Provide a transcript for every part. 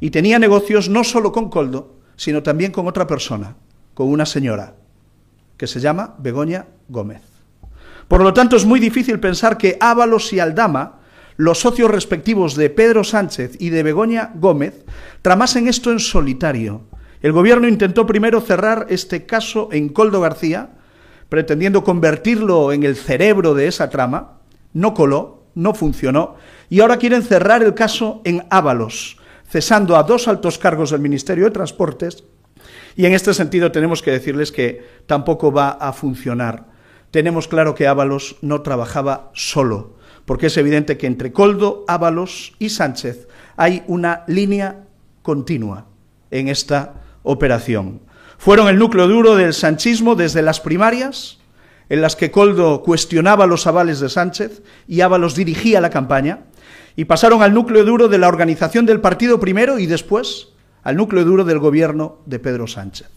y tenía negocios no solo con Coldo, sino también con otra persona, con una señora, que se llama Begoña Gómez. Por lo tanto, es muy difícil pensar que Ábalos y Aldama, los socios respectivos de Pedro Sánchez y de Begoña Gómez, tramasen esto en solitario. El gobierno intentó primero cerrar este caso en Coldo García, pretendiendo convertirlo en el cerebro de esa trama, no coló, no funcionó, y ahora quieren cerrar el caso en Ábalos, cesando a dos altos cargos del Ministerio de Transportes, y en este sentido tenemos que decirles que tampoco va a funcionar. Tenemos claro que Ábalos no trabajaba solo, porque es evidente que entre Coldo, Ábalos y Sánchez hay una línea continua en esta operación. Fueron el núcleo duro del sanchismo desde las primarias, en las que Coldo cuestionaba los avales de Sánchez y Ábalos dirigía la campaña, y pasaron al núcleo duro de la organización del partido primero y después al núcleo duro del gobierno de Pedro Sánchez.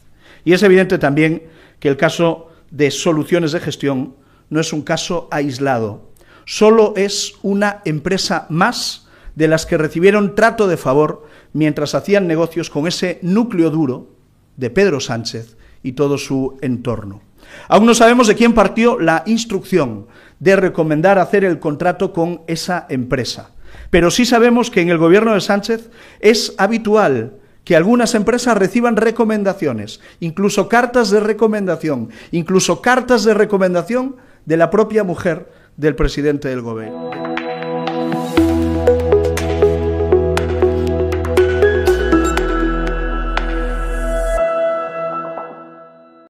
Y es evidente también que el caso de soluciones de gestión no es un caso aislado, solo es una empresa más de las que recibieron trato de favor mientras hacían negocios con ese núcleo duro de Pedro Sánchez y todo su entorno. Aún no sabemos de quién partió la instrucción de recomendar hacer el contrato con esa empresa, pero sí sabemos que en el gobierno de Sánchez es habitual que algunas empresas reciban recomendaciones, incluso cartas de recomendación, incluso cartas de recomendación de la propia mujer del presidente del gobierno.